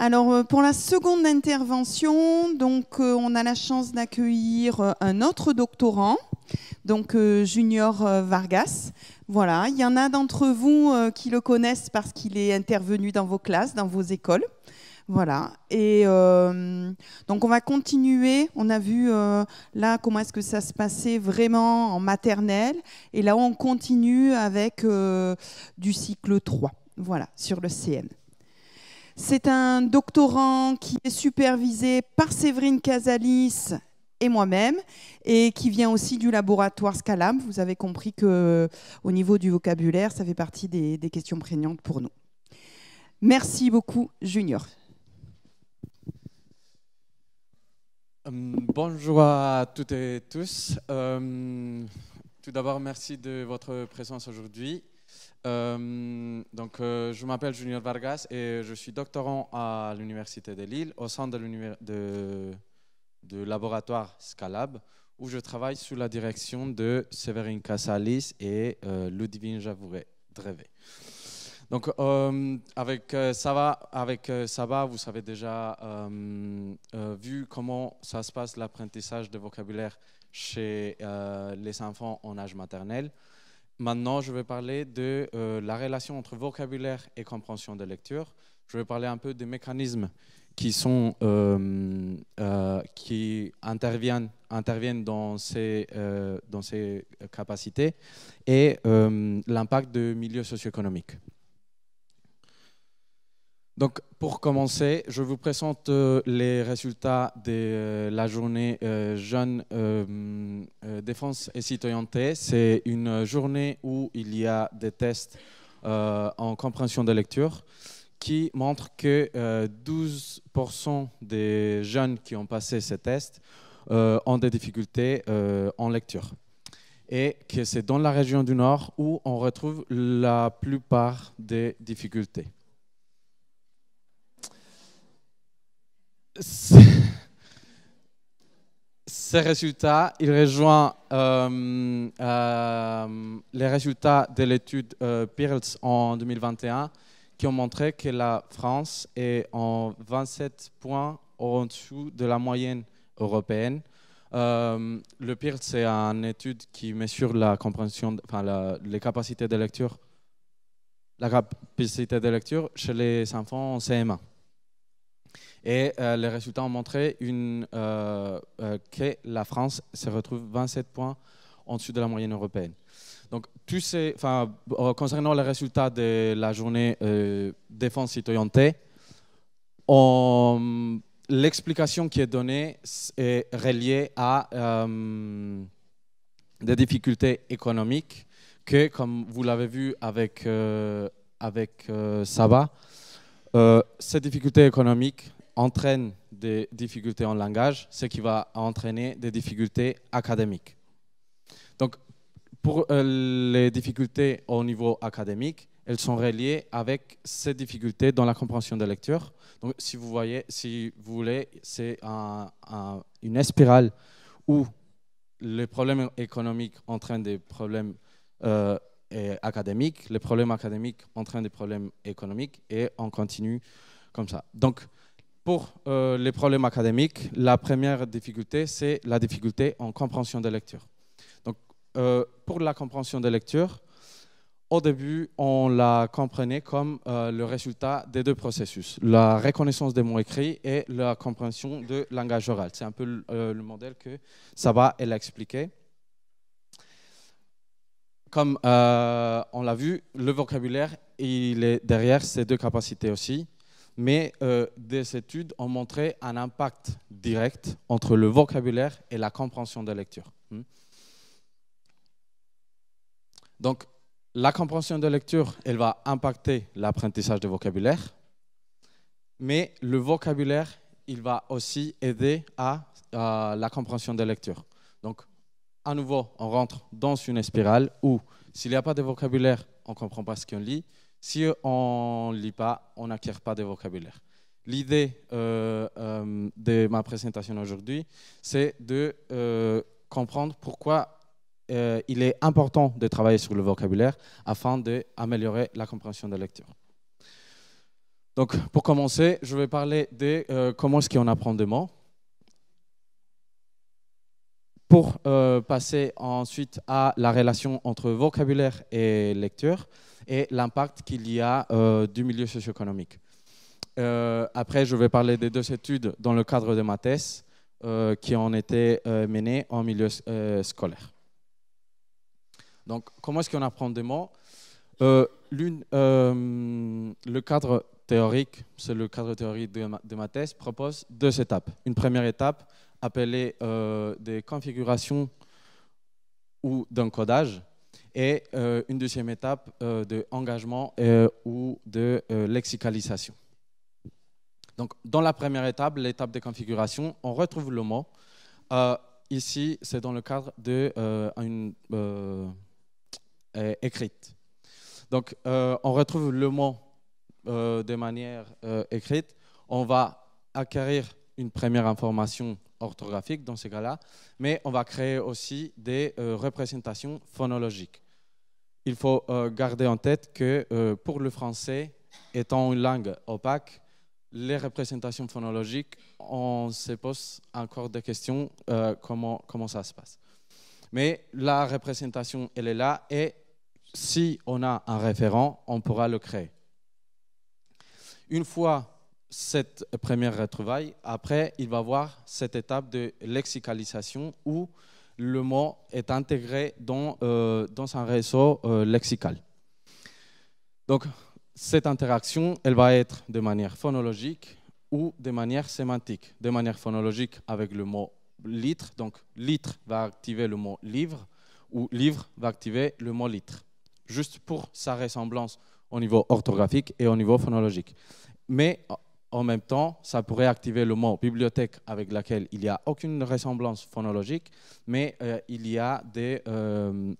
Alors euh, pour la seconde intervention, donc euh, on a la chance d'accueillir euh, un autre doctorant, donc Junior Vargas. Voilà, il y en a d'entre vous qui le connaissent parce qu'il est intervenu dans vos classes, dans vos écoles. Voilà. Et donc on va continuer. On a vu là comment est-ce que ça se passait vraiment en maternelle. Et là on continue avec du cycle 3. Voilà, sur le CN. C'est un doctorant qui est supervisé par Séverine Casalis et moi-même, et qui vient aussi du laboratoire Scalam. Vous avez compris que, au niveau du vocabulaire, ça fait partie des, questions prégnantes pour nous. Merci beaucoup, Junior. Euh, bonjour à toutes et tous. Euh, tout d'abord, merci de votre présence aujourd'hui. Euh, donc, euh, je m'appelle Junior Vargas et je suis doctorant à l'Université de Lille au sein de, de, de, laboratoire Scalab où je travaille sous la direction de Séverine Casalis et euh, Ludivine Javouret-Drevet. Donc, euh, avec, avec Saba, vous avez déjà vu comment ça se passe l'apprentissage de vocabulaire chez les enfants en âge maternel. Maintenant, je vais parler de euh, la relation entre vocabulaire et compréhension de lecture. Je vais parler un peu des mécanismes qui, euh, euh, interviennent, dans, ces, dans ces capacités et l'impact du milieu socio économique donc, pour commencer, je vous présente euh, les résultats de euh, la journée euh, Jeunes Défense et Citoyenneté. C'est une journée où il y a des tests en compréhension de lecture qui montrent que 12% des jeunes qui ont passé ces tests ont des difficultés en lecture. Et que c'est dans la région du Nord où on retrouve la plupart des difficultés. ces résultats, ils rejoignent euh, euh, les résultats de l'étude euh, Pirls en 2021 qui ont montré que la France est en 27 points en-dessous de la moyenne européenne. le Pirls, c'est une étude qui mesure la compréhension, enfin, les capacités de lecture, la capacité de lecture chez les enfants en CM1. Et euh, les résultats ont montré une, euh, euh, que la France se retrouve 27 points en dessous de la moyenne européenne. Donc, concernant les résultats de la journée défense citoyenneté, l'explication qui est donnée est reliée à des difficultés économiques que, comme vous l'avez vu avec, avec Saba, ces difficultés économiques entraîne des difficultés en langage, ce qui va entraîner des difficultés académiques. Donc, pour euh, les difficultés au niveau académique, elles sont reliées avec ces difficultés dans la compréhension de lecture. Donc, si vous voyez, si vous voulez, c'est un, une spirale où les problèmes économiques entraînent des problèmes euh, académiques, les problèmes académiques entraînent des problèmes économiques, et on continue comme ça. Donc, pour euh, les problèmes académiques, la première difficulté, c'est la difficulté en compréhension de lecture. Donc, euh, pour la compréhension de lecture, au début, on la comprenait comme euh, le résultat des deux processus, la reconnaissance des mots écrits et la compréhension du langage oral. C'est un peu le, modèle que Saba elle a expliqué. Comme on l'a vu, le vocabulaire, il est derrière ces deux capacités aussi mais euh, des études ont montré un impact direct entre le vocabulaire et la compréhension de lecture. Hmm. Donc, la compréhension de lecture, elle va impacter l'apprentissage du vocabulaire, mais le vocabulaire, il va aussi aider à, à la compréhension de lecture. Donc, à nouveau, on rentre dans une spirale où, s'il n'y a pas de vocabulaire, on ne comprend pas ce qu'on lit. Si on ne lit pas, on n'acquiert pas de vocabulaire. L'idée euh, euh, de ma présentation aujourd'hui, c'est de euh, comprendre pourquoi il est important de travailler sur le vocabulaire afin d'améliorer la compréhension de la lecture. Donc, pour commencer, je vais parler de comment est-ce qu'on apprend des mots. Pour passer ensuite à la relation entre vocabulaire et lecture, et l'impact qu'il y a euh, du milieu socio-économique. Euh, après, je vais parler des deux études dans le cadre de ma thèse euh, qui ont été menées en milieu scolaire. Donc, comment est-ce qu'on apprend des mots L'une, Le cadre théorique, c'est le cadre théorique de de ma, thèse, propose deux étapes. Une première étape appelée des configurations ou d'encodage, et euh, une deuxième étape euh, d'engagement engagement euh, ou de lexicalisation. Donc, dans la première étape, l'étape de configuration, on retrouve le mot. ici, c'est dans le cadre d'une écrite. Donc, on retrouve le mot de manière écrite. On va acquérir une première information orthographique dans ces cas-là, mais on va créer aussi des euh, représentations phonologiques. Il faut euh, garder en tête que euh, pour le français, étant une langue opaque, les représentations phonologiques, on se pose encore des questions comment, comment ça se passe. Mais la représentation, elle est là et si on a un référent, on pourra le créer. Une fois cette première retrouvaille. Après, il va voir cette étape de lexicalisation où le mot est intégré dans, euh, dans un réseau lexical. Donc, cette interaction, elle va être de manière phonologique ou de manière sémantique. De manière phonologique avec le mot litre, donc litre va activer le mot livre, ou livre va activer le mot litre, juste pour sa ressemblance au niveau orthographique et au niveau phonologique. Mais en même temps, ça pourrait activer le mot bibliothèque avec laquelle il n'y a aucune ressemblance phonologique, mais euh, il y a des, euh,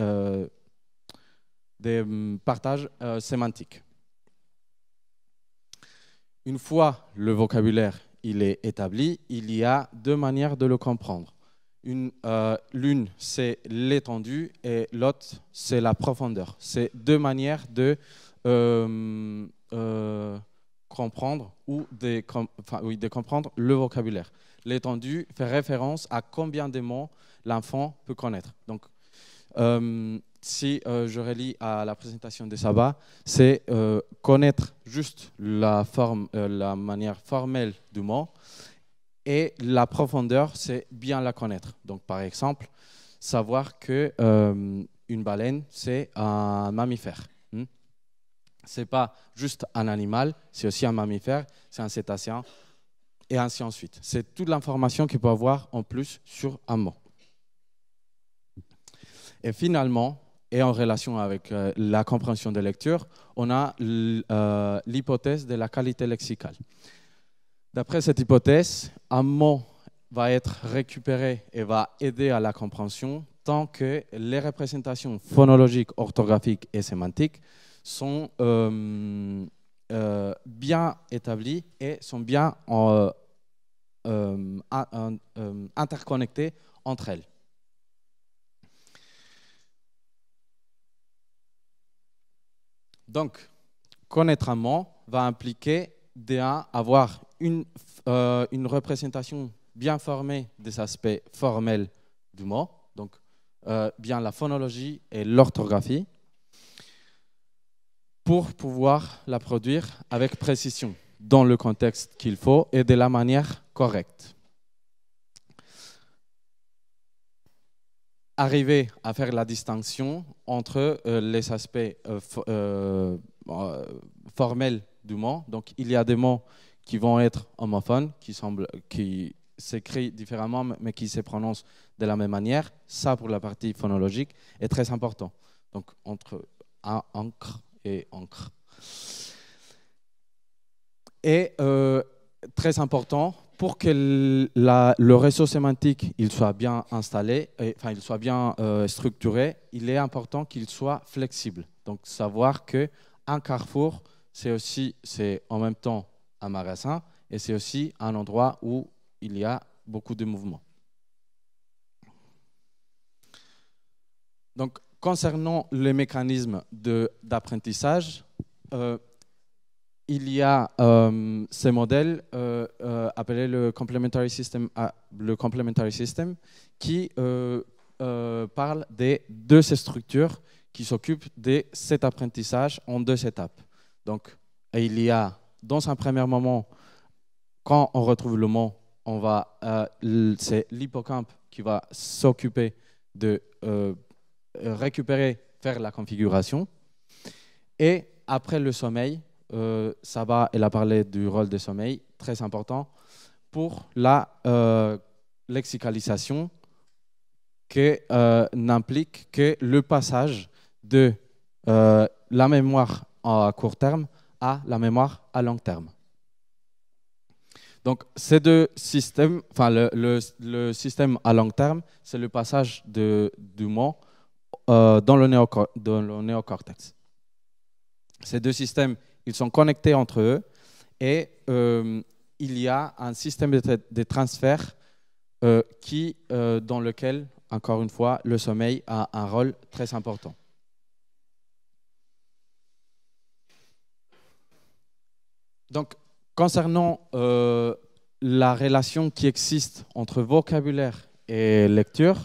euh, des mm, partages sémantiques. Une fois le vocabulaire il est établi, il y a deux manières de le comprendre. L'une, c'est l'étendue et l'autre, c'est la profondeur. C'est deux manières de comprendre ou des enfin, oui, de comprendre le vocabulaire. L'étendue fait référence à combien de mots l'enfant peut connaître. Donc, euh, si euh, je relis à la présentation de Saba, c'est euh, connaître juste la, forme, la manière formelle du mot et la profondeur, c'est bien la connaître. Donc, par exemple, savoir que une baleine, c'est un mammifère n'est pas juste un animal, c'est aussi un mammifère, c'est un cétacéen, et ainsi ensuite. C'est toute l'information qu'il peut avoir en plus sur un mot. Et finalement, et en relation avec euh, la compréhension de lecture, on a euh, l'hypothèse de la qualité lexicale. D'après cette hypothèse, un mot va être récupéré et va aider à la compréhension tant que les représentations phonologiques, orthographiques et sémantiques sont euh, euh, bien établis et sont bien euh, euh, interconnectés entre elles. Donc, connaître un mot va impliquer d'avoir une, une représentation bien formée des aspects formels du mot, donc bien la phonologie et l'orthographie, pour pouvoir la produire avec précision, dans le contexte qu'il faut et de la manière correcte. Arriver à faire la distinction entre euh, les aspects euh, euh, formels du mot. Donc, il y a des mots qui vont être homophones, qui, semblent, qui s'écrit différemment, mais qui se prononcent de la même manière. Ça, pour la partie phonologique, est très important. Donc, entre un encre et encre. Et euh, très important, pour que le réseau sémantique il soit bien installé, enfin il soit bien euh, structuré, il est important qu'il soit flexible. Donc savoir que un carrefour, c'est aussi c'est en même temps un magasin et c'est aussi un endroit où il y a beaucoup de mouvements. Donc Concernant les mécanismes d'apprentissage, euh, il y a euh, ces modèles euh, euh, appelés le complementary system, le complementary system qui parle des, de ces structures qui s'occupent de cet apprentissage en deux étapes. Donc, il y a dans un premier moment, quand on retrouve le mot, on va, c'est l'hippocampe qui va s'occuper de euh, récupérer, faire la configuration. Et après le sommeil, euh, va. elle a parlé du rôle du sommeil, très important, pour la euh, lexicalisation qui euh, n'implique que le passage de la mémoire à court terme à la mémoire à long terme. Donc, ces deux systèmes, enfin, le, système à long terme, c'est le passage de, du mot euh, dans, le dans le néocortex. Ces deux systèmes, ils sont connectés entre eux et euh, il y a un système de, transfert euh, qui, dans lequel, encore une fois, le sommeil a un rôle très important. Donc, concernant la relation qui existe entre vocabulaire et lecture,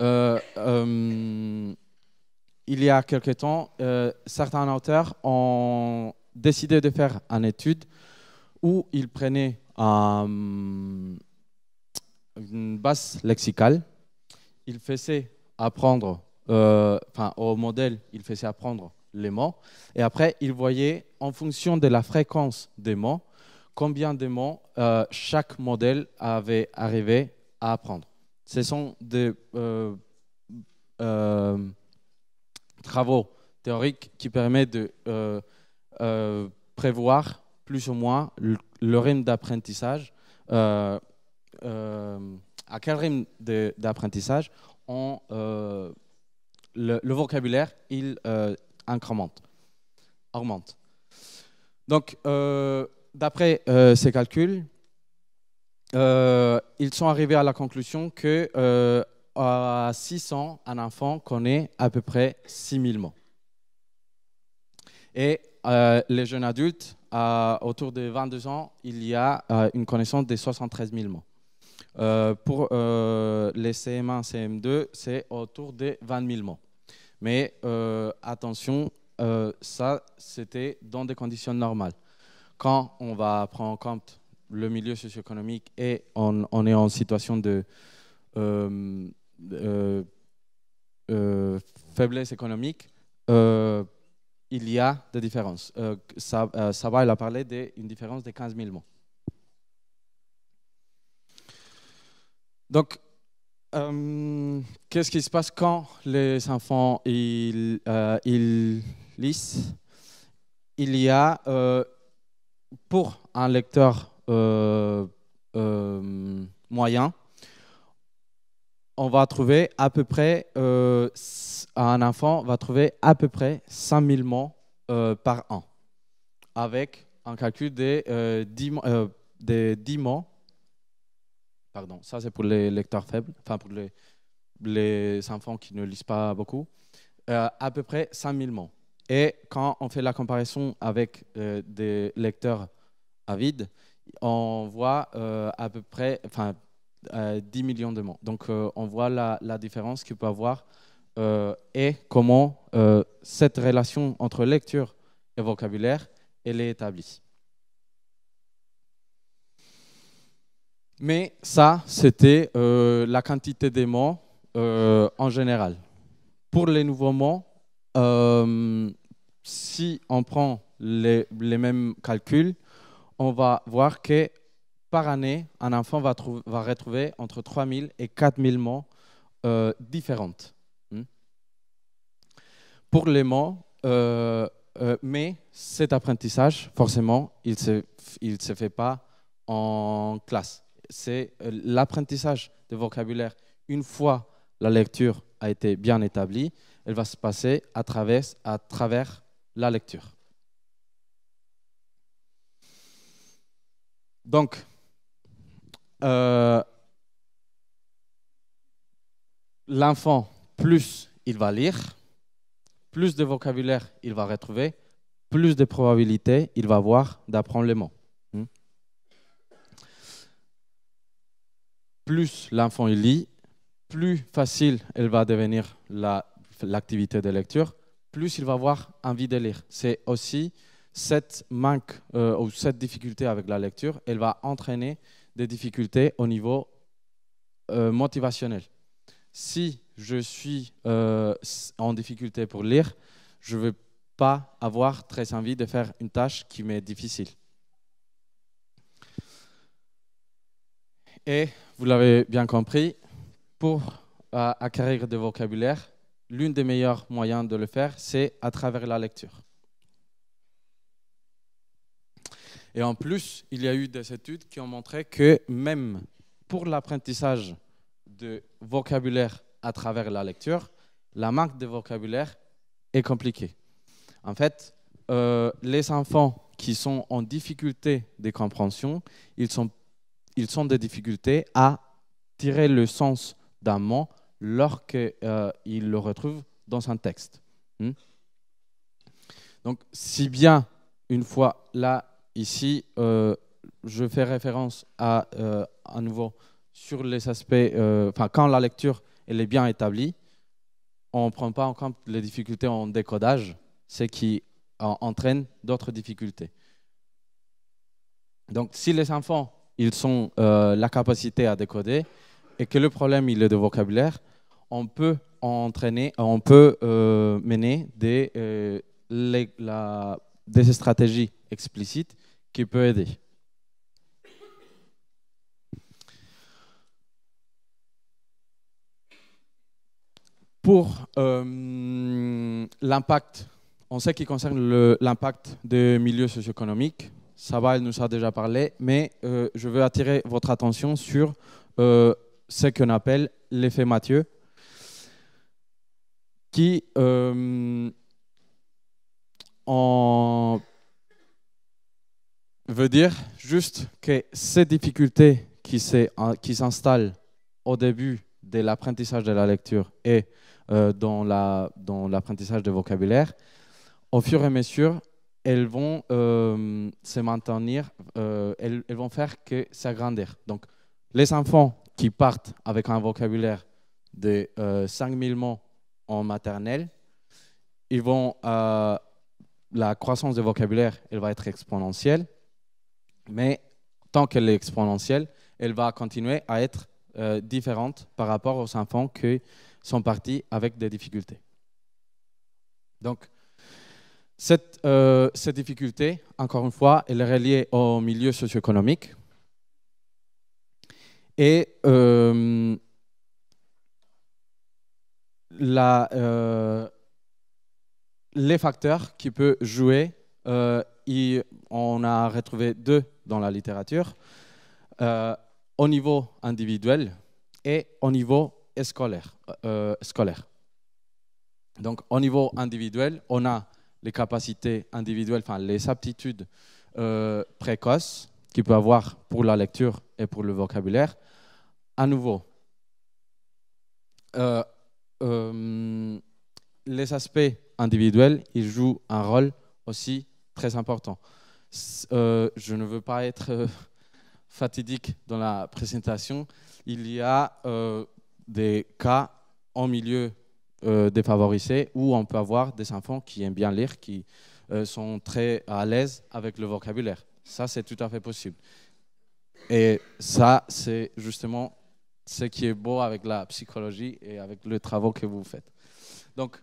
euh, euh, il y a quelque temps, euh, certains auteurs ont décidé de faire une étude où ils prenaient une base lexicale. Ils faisaient apprendre, enfin au modèle, ils faisaient apprendre les mots. Et après, ils voyaient en fonction de la fréquence des mots, combien de mots chaque modèle avait arrivé à apprendre. Ce sont des euh, euh, travaux théoriques qui permettent de euh, prévoir plus ou moins le, rythme d'apprentissage, à quel rythme d'apprentissage le, vocabulaire il incremente. augmente. Donc, d'après ces calculs, euh, ils sont arrivés à la conclusion que euh, à 600, un enfant connaît à peu près 6000 mots. Et euh, les jeunes adultes, autour de 22 ans, il y a euh, une connaissance de 73 000 mots. pour les CM1, CM2, c'est autour de 20 000 mots. Mais attention, ça, c'était dans des conditions normales. Quand on va prendre en compte le milieu socio-économique et on, est en situation de euh, euh, euh, faiblesse économique, il y a des différences. ça, va, a parlé d'une différence de 15 000 mots. Donc, qu'est-ce qui se passe quand les enfants ils, lisent Il y a, pour un lecteur euh, euh, moyen, on va trouver à peu près, euh, un enfant va trouver à peu près 5000 mots euh, par an, avec un calcul des, 10, des mots. Pardon, ça c'est pour les lecteurs faibles, enfin pour les, les enfants qui ne lisent pas beaucoup, à peu près 5000 mots. Et quand on fait la comparaison avec des lecteurs avides, on voit euh, à peu près enfin, 10 euh, millions de mots. Donc euh, on voit la, différence qu'il peut avoir et comment cette relation entre lecture et vocabulaire elle est établie. Mais ça, c'était la quantité des mots en général. Pour les nouveaux mots, si on prend les mêmes calculs, on va voir que par année, un enfant va, va retrouver entre 3000 et 4000 mots euh, différents. Hmm? Pour les mots, euh, euh, mais cet apprentissage, forcément, il ne se, fait pas en classe. C'est l'apprentissage de vocabulaire. Une fois la lecture a été bien établie, elle va se passer à travers la lecture. Donc, euh, l'enfant, plus il va lire, plus de vocabulaire il va retrouver, plus de probabilités il va avoir d'apprendre les mots. Hmm? Plus l'enfant lit, plus facile elle va devenir l'activité de lecture, plus il va avoir envie de lire. C'est aussi cette manque euh, ou cette difficulté avec la lecture, elle va entraîner des difficultés au niveau euh, motivationnel. Si je suis euh, en difficulté pour lire, je ne vais pas avoir très envie de faire une tâche qui m'est difficile. Et vous l'avez bien compris, pour acquérir du vocabulaire, l'un des meilleurs moyens de le faire, c'est à travers la lecture. Et en plus, il y a eu des études qui ont montré que même pour l'apprentissage de vocabulaire à travers la lecture, la marque de vocabulaire est compliquée. En fait, euh, les enfants qui sont en difficulté de compréhension, ils sont, ils sont des difficultés à tirer le sens d'un mot lorsqu'ils euh, le retrouvent dans un texte. Hmm? Donc, si bien, une fois là, Ici, euh, je fais référence à, euh, à nouveau sur les aspects, euh, enfin, quand la lecture est bien établie, on ne prend pas en compte les difficultés en décodage, ce qui entraîne d'autres difficultés. Donc, si les enfants, ils ont la capacité à décoder et que le problème, il est de vocabulaire, on peut entraîner, on peut mener des stratégies explicites qui peut aider. Pour euh, l'impact, on sait qu'il concerne l'impact des milieux socio-économiques, elle nous a déjà parlé, mais euh, je veux attirer votre attention sur euh, ce qu'on appelle l'effet Mathieu, qui en veut dire juste que ces difficultés qui s'installent au début de l'apprentissage de la lecture et euh, dans l'apprentissage la, dans de vocabulaire, au fur et à mesure, elles vont euh, se maintenir, euh, elles, vont faire que s'agrandir. Donc, les enfants qui partent avec un vocabulaire de 5000 mots en maternelle, ils vont, la croissance de vocabulaire elle va être exponentielle mais tant qu'elle est exponentielle, elle va continuer à être euh, différente par rapport aux enfants qui sont partis avec des difficultés. Donc, cette, euh, difficulté, encore une fois, elle est reliée au milieu socio-économique. Et euh, les facteurs qui peuvent jouer, on a retrouvé deux dans la littérature, euh, au niveau individuel et au niveau scolaire, euh, scolaire. Donc au niveau individuel, on a les capacités individuelles, enfin les aptitudes euh, précoces qu'il peut avoir pour la lecture et pour le vocabulaire. À nouveau, les aspects individuels, ils jouent un rôle aussi très important. Euh, je ne veux pas être euh, fatidique dans la présentation, il y a euh, des cas en milieu défavorisé où on peut avoir des enfants qui aiment bien lire, qui sont très à l'aise avec le vocabulaire. Ça, c'est tout à fait possible. Et ça, c'est justement ce qui est beau avec la psychologie et avec le travail que vous faites. Donc,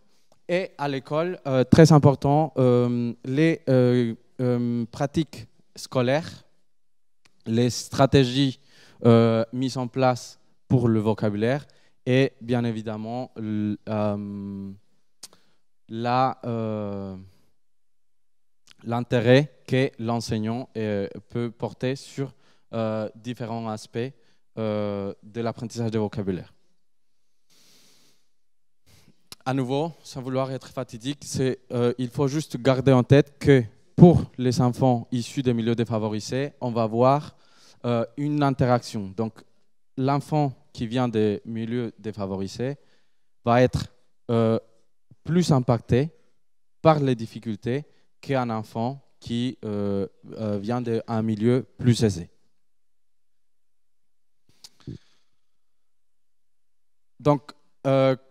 et à l'école, très important, les euh, pratiques scolaires, les stratégies euh, mises en place pour le vocabulaire et bien évidemment euh, l'intérêt que l'enseignant peut porter sur différents aspects de l'apprentissage du vocabulaire à nouveau, sans vouloir être fatidique, il faut juste garder en tête que pour les enfants issus des milieux défavorisés, on va voir euh, une interaction. Donc, l'enfant qui vient des milieux défavorisés va être euh, plus impacté par les difficultés qu'un enfant qui euh, vient d'un milieu plus aisé. Donc,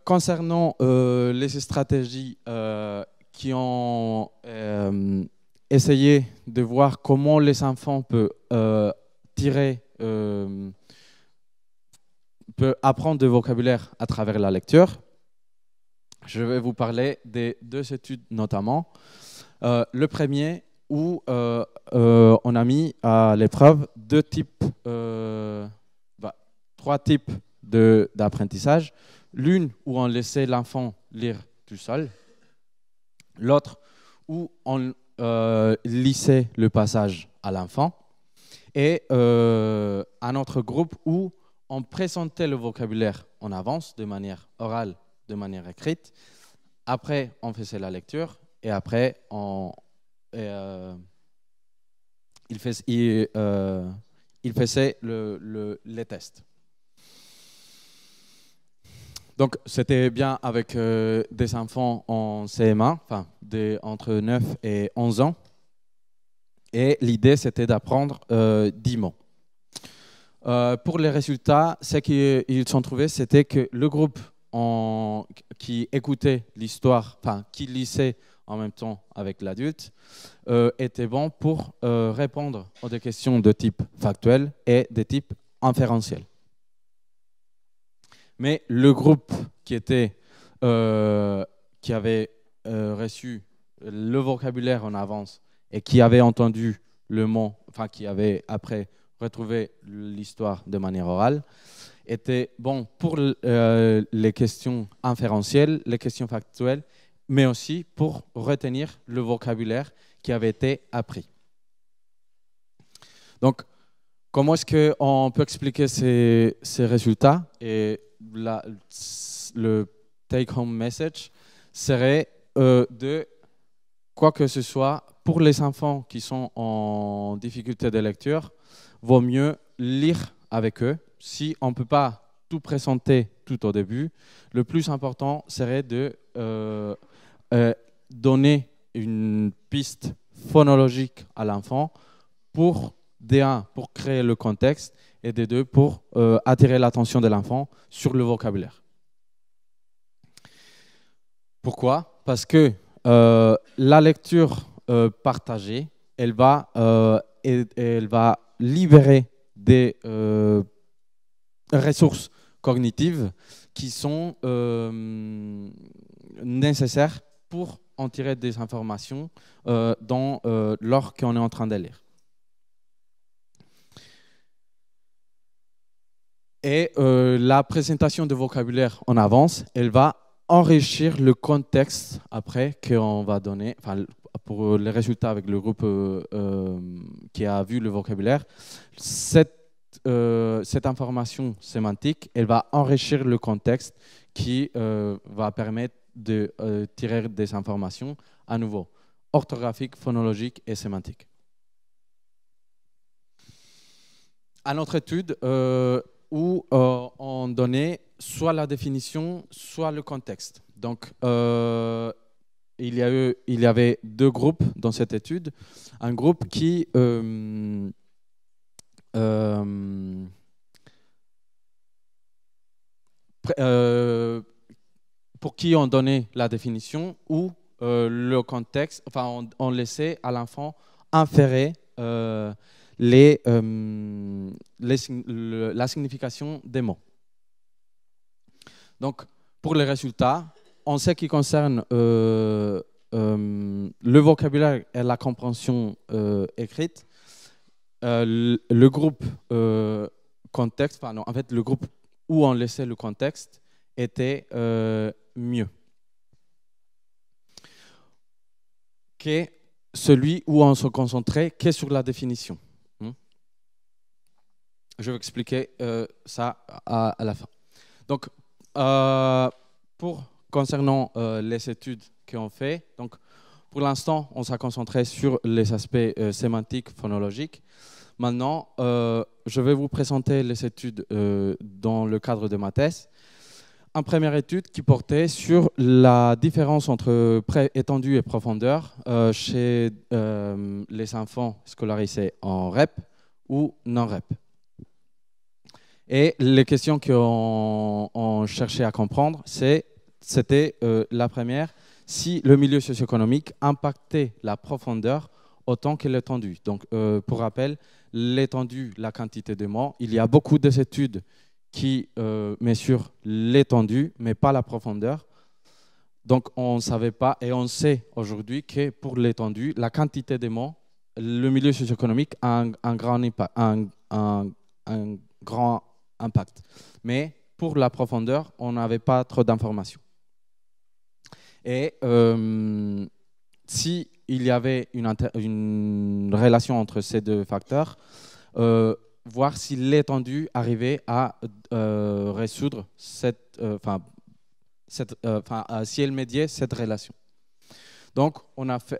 concernant les stratégies qui ont essayer de voir comment les enfants peuvent euh, tirer, euh, peuvent apprendre du vocabulaire à travers la lecture. Je vais vous parler des deux études notamment. Euh, le premier où on a mis à l'épreuve deux types, bah, trois types d'apprentissage. L'une où on laissait l'enfant lire tout seul, l'autre où on, euh, lissait le passage à l'enfant, et euh, un autre groupe où on présentait le vocabulaire en avance, de manière orale, de manière écrite. Après, on faisait la lecture, et après, on, euh, il, euh, il, faisait le, les tests. Donc, c'était bien avec euh, des enfants en CM1, enfin, entre 9 et 11 ans. Et l'idée, c'était d'apprendre euh, 10 mots. Euh, pour les résultats, ce qu'ils ont trouvé, c'était que le groupe qui écoutait l'histoire, enfin, qui lisait en même temps avec l'adulte, euh, était bon pour répondre aux des questions de type factuel et de type inférentiel. Mais le groupe qui, euh, avait euh, reçu le vocabulaire en avance et qui avait entendu le mot, enfin qui avait après retrouvé l'histoire de manière orale, était bon pour euh, les questions inférentielles, les questions factuelles, mais aussi pour retenir le vocabulaire qui avait été appris. Donc, comment est-ce qu'on peut expliquer ces, ces résultats et le take-home message serait euh, de quoi que ce soit pour les enfants qui sont en difficulté de lecture, vaut mieux lire avec eux. Si on ne peut pas tout présenter tout au début, le plus important serait de euh, euh, donner une piste phonologique à l'enfant pour, d pour créer le contexte, et des deux pour euh, attirer l'attention de l'enfant sur le vocabulaire. Pourquoi Parce que euh, la lecture euh, partagée, elle va, va libérer des ressources cognitives qui sont nécessaires pour en tirer des informations dans qu'on est en train de lire. Et euh, la présentation de vocabulaire en avance, elle va enrichir le contexte après qu'on va donner, pour euh, les résultats avec le groupe euh, qui a vu le vocabulaire. Cette, cette information sémantique, elle va enrichir le contexte qui va permettre de tirer des informations à nouveau, orthographiques, phonologiques et sémantiques. À notre étude, où on euh, donnait soit la définition, soit le contexte. Donc, euh, il, y a avait deux groupes dans cette étude. Un groupe qui... Euh, pour qui on donnait la définition ou le contexte, enfin on, on laissait à l'enfant inférer les, euh, la signification des mots. Donc, pour les résultats, en ce qui concerne euh, euh, le vocabulaire et la compréhension écrite, le groupe contexte, en fait, le groupe où on laissait le contexte était mieux que celui où on se concentrait que sur la définition. Je vais expliquer euh, ça à, la fin. Donc, euh, concernant euh, les études qu'on fait, donc pour l'instant, on s'est concentré sur les aspects sémantiques, phonologiques. Maintenant, je vais vous présenter les études dans le cadre de ma thèse. Une première étude qui portait sur la différence entre étendue et profondeur chez les enfants scolarisés en REP ou non-REP. Et les questions qu'on cherchait à comprendre, c'était euh, la première, si le milieu socio-économique impactait la profondeur autant que l'étendue. Donc, euh, pour rappel, l'étendue, la quantité de mots, il y a beaucoup d'études qui euh, mesurent l'étendue, mais pas la profondeur. Donc, on ne savait pas et on sait aujourd'hui que pour l'étendue, la quantité de mots, le milieu socio-économique a un, grand, impact. un grand impact. Mais pour la profondeur, on n'avait pas trop d'informations. Et s'il euh, si y avait une, une, relation entre ces deux facteurs, euh, voir si l'étendue arrivait à euh, résoudre cette, enfin, cette, si elle médiait cette relation. Donc, on a fait,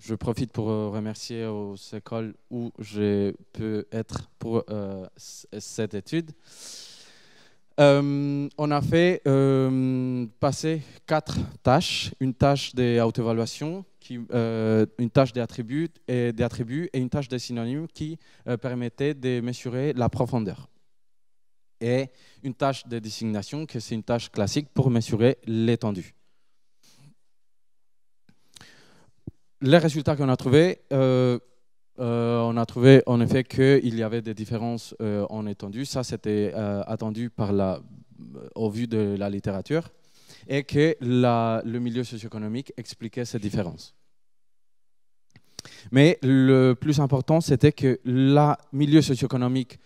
je profite pour euh, remercier aux écoles où j'ai pu être pour euh, cette étude. Euh, on a fait passer quatre tâches une tâche d'auto-évaluation, une tâche des et et une tâche de synonymes qui permettait de mesurer la profondeur et une tâche de désignation, que c'est une tâche classique pour mesurer l'étendue. les résultats qu'on a trouvés, euh, euh, on a trouvé en effet qu'il y avait des différences euh, en étendue. Ça, c'était attendu par la, au vu de la littérature. Et que le milieu socio-économique expliquait ces différences. Mais le plus important, c'était que le milieu socio-économique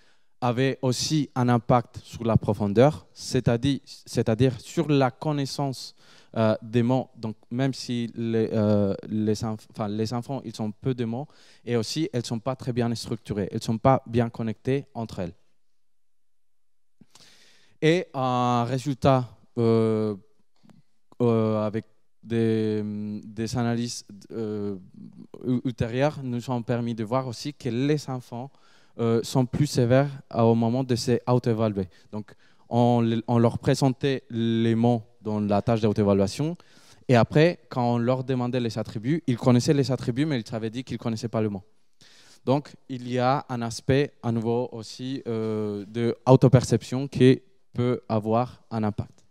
avait aussi un impact sur la profondeur, c'est-à-dire, sur la connaissance euh, des mots. Donc, même si les, euh, enfants, ils ont peu de mots, et aussi, elles ne sont pas très bien structurées, elles ne sont pas bien connectées entre elles. Et un résultat euh, avec des, analyses ultérieures nous a permis de voir aussi que les enfants euh, sont plus sévères au moment de s'auto-évaluer. Donc, on, leur présentait les mots dans la tâche d'auto-évaluation. Et après, quand on leur demandait les attributs, ils connaissaient les attributs, mais ils avaient dit qu'ils ne connaissaient pas le mot. Donc, il y a un aspect à nouveau aussi euh, de perception qui peut avoir un impact.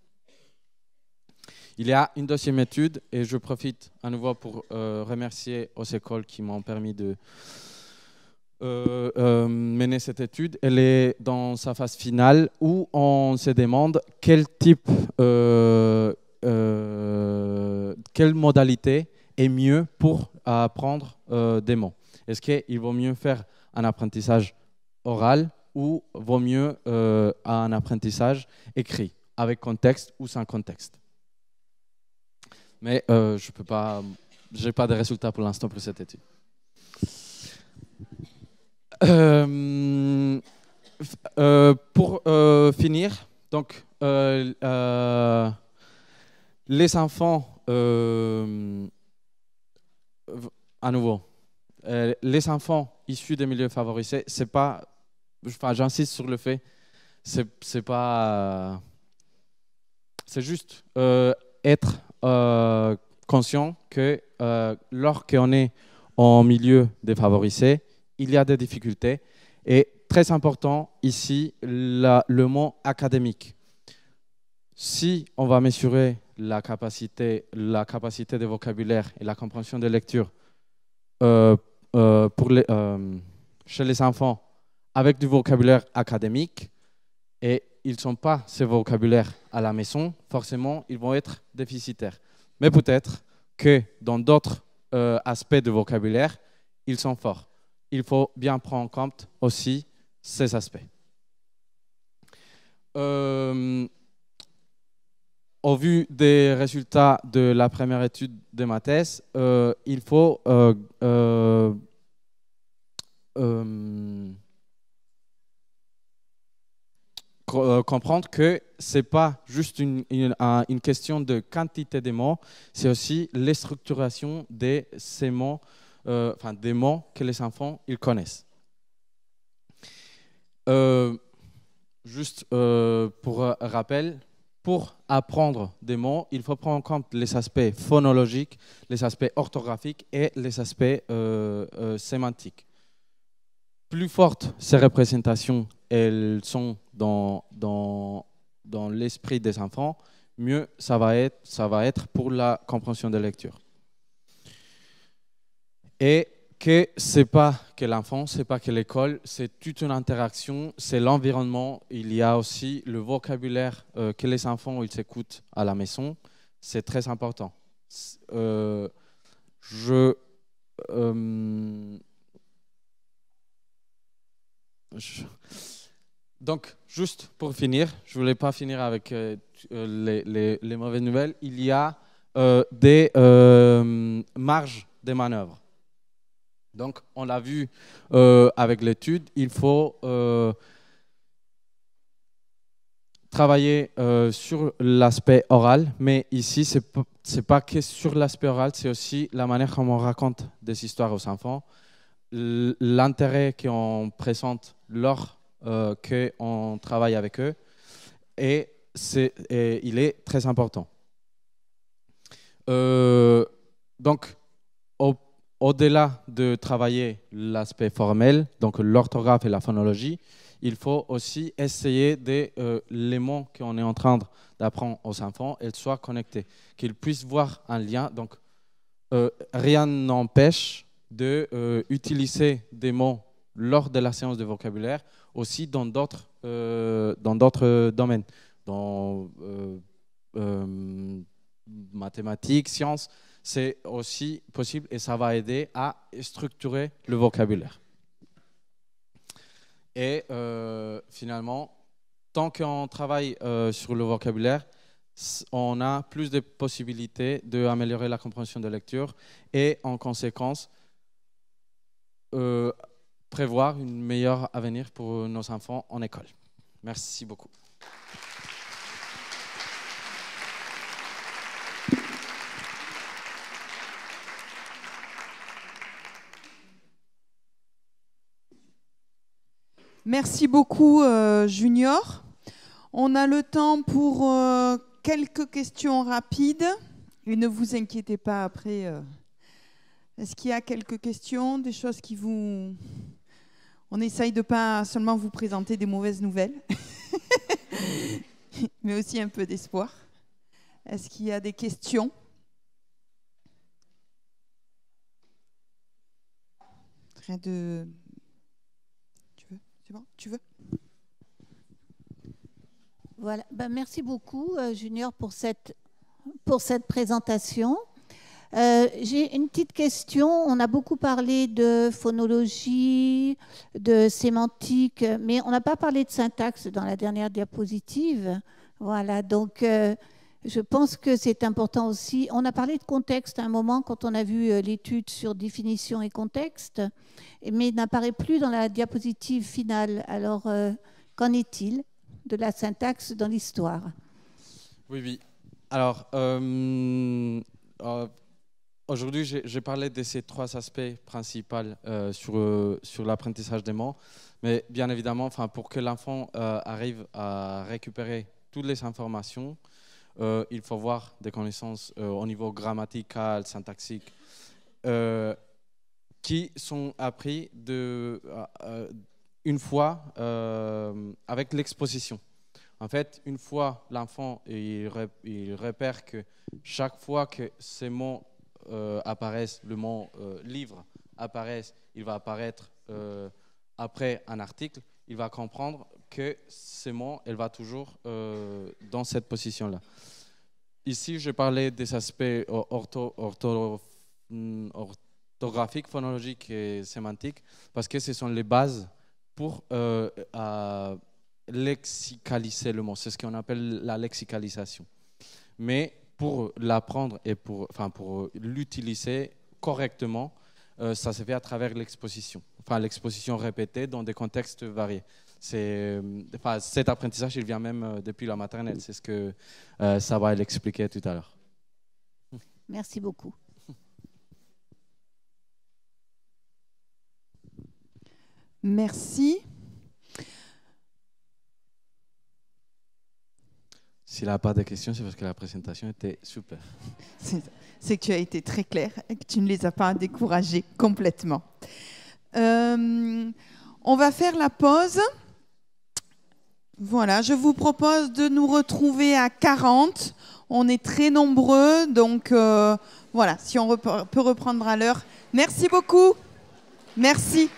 Il y a une deuxième étude, et je profite à nouveau pour euh, remercier aux écoles qui m'ont permis de, euh, euh, mener cette étude, elle est dans sa phase finale où on se demande quel type, euh, quelle modalité est mieux pour apprendre des mots. Est-ce qu'il vaut mieux faire un apprentissage oral ou vaut mieux un apprentissage écrit, avec contexte ou sans contexte Mais je peux pas, j'ai pas de résultats pour l'instant pour cette étude. Euh, euh, pour euh, finir, donc, les enfants, à nouveau, les enfants issus des milieux favorisés, c'est pas, enfin, j'insiste sur le fait, c'est pas, c'est juste être conscient que lorsqu'on est en milieu défavorisé, il y a des difficultés. Et très important ici, le mot académique. Si on va mesurer la capacité, la capacité de vocabulaire et la compréhension de lecture euh, euh, pour euh, chez les enfants avec du vocabulaire académique, et ils sont pas ce vocabulaire à la maison, forcément, ils vont être déficitaires. Mais peut-être que dans d'autres aspects de vocabulaire, ils sont forts il faut bien prendre en compte aussi ces aspects. Euh, au vu des résultats de la première étude de ma thèse, euh, il faut euh, comprendre que ce n'est pas juste une, question de quantité de mots, c'est aussi l'estructuration structuration de ces mots euh, des mots que les enfants ils connaissent. Euh, juste euh, pour rappel, pour apprendre des mots, il faut prendre en compte les aspects phonologiques, les aspects orthographiques et les aspects sémantiques. Plus fortes ces représentations, elles sont dans, dans, dans l'esprit des enfants, mieux ça va être, ça va être pour la compréhension de lecture. Et que c'est pas que l'enfant, c'est pas que l'école, c'est toute une interaction, c'est l'environnement. Il y a aussi le vocabulaire euh, que les enfants ils écoutent à la maison, c'est très important. Euh, euh, donc juste pour finir, je voulais pas finir avec les, les, mauvaises nouvelles. Il y a des marges de manœuvre donc, on l'a vu euh, avec l'étude, il faut euh, travailler euh, sur l'aspect oral, mais ici, ce n'est pas que sur l'aspect oral, c'est aussi la manière comme on raconte des histoires aux enfants, l'intérêt qu'on présente lors on travaille avec eux, et, et, il est très important. donc, au-delà de travailler l'aspect formel, donc l'orthographe et la phonologie, il faut aussi essayer que euh, les mots qu'on est en train d'apprendre aux enfants, soient connectés, qu'ils puissent voir un lien. Donc, euh, rien n'empêche d'utiliser de, euh, des mots lors de la séance de vocabulaire, aussi dans d'autres dans d'autres domaines, dans mathématiques, sciences c'est aussi possible et ça va aider à structurer le vocabulaire. Et euh, finalement, tant qu'on travaille euh, sur le vocabulaire, on a plus de possibilités d'améliorer la compréhension de lecture et en conséquence, euh, prévoir un meilleur avenir pour nos enfants en école. Merci beaucoup. Merci beaucoup, euh, Junior. On a le temps pour euh, quelques questions rapides. Et ne vous inquiétez pas après. Euh. Est-ce qu'il y a quelques questions, des choses qui vous... On essaye de pas seulement vous présenter des mauvaises nouvelles, mais aussi un peu d'espoir. Est-ce qu'il y a des questions Rien de tu veux Voilà. Ben, merci beaucoup, euh, Junior, pour cette, pour cette présentation. Euh, j'ai une petite question. On a beaucoup parlé de phonologie, de sémantique, mais on n'a pas parlé de syntaxe dans la dernière diapositive. Voilà, donc euh, je pense que c'est important aussi. On a parlé de contexte à un moment quand on a vu euh, l'étude sur définition et contexte, mais il n'apparaît plus dans la diapositive finale. Alors, euh, qu'en est-il de la syntaxe dans l'histoire Oui, oui. Alors, euh, aujourd'hui, j'ai parlé de ces trois aspects principaux sur, sur l'apprentissage des mots. Mais bien évidemment, pour que l'enfant arrive à récupérer toutes les informations, euh, il faut avoir des connaissances euh, au niveau grammatical, syntaxique, euh, qui sont appris de, une fois avec l'exposition. En fait, une fois l'enfant, il, il, repère que chaque fois que ces mots apparaissent, le mot livre apparaît, il va apparaître après un article, il va comprendre que mots, elle va toujours euh, dans cette position-là. Ici, je parlais des aspects euh, mm, orthographiques, phonologiques et sémantiques, parce que ce sont les bases pour euh, lexicaliser le mot. C'est ce qu'on appelle la lexicalisation. Mais pour l'apprendre et pour, enfin, pour l'utiliser correctement, ça se fait à travers l'exposition, enfin l'exposition répétée dans des contextes variés c'est, euh, enfin, cet apprentissage, il vient même euh, depuis la maternelle. C'est ce que euh, va l'expliquait tout à l'heure. Merci beaucoup. Merci. S'il n'a pas de questions, c'est parce que la présentation était super. C'est que tu as été très clair et que tu ne les as pas découragés complètement. Euh, on va faire la pause. Voilà, je vous propose de nous retrouver à 40. On est très nombreux, donc euh, voilà, si on peut reprendre à l'heure. Merci beaucoup. Merci.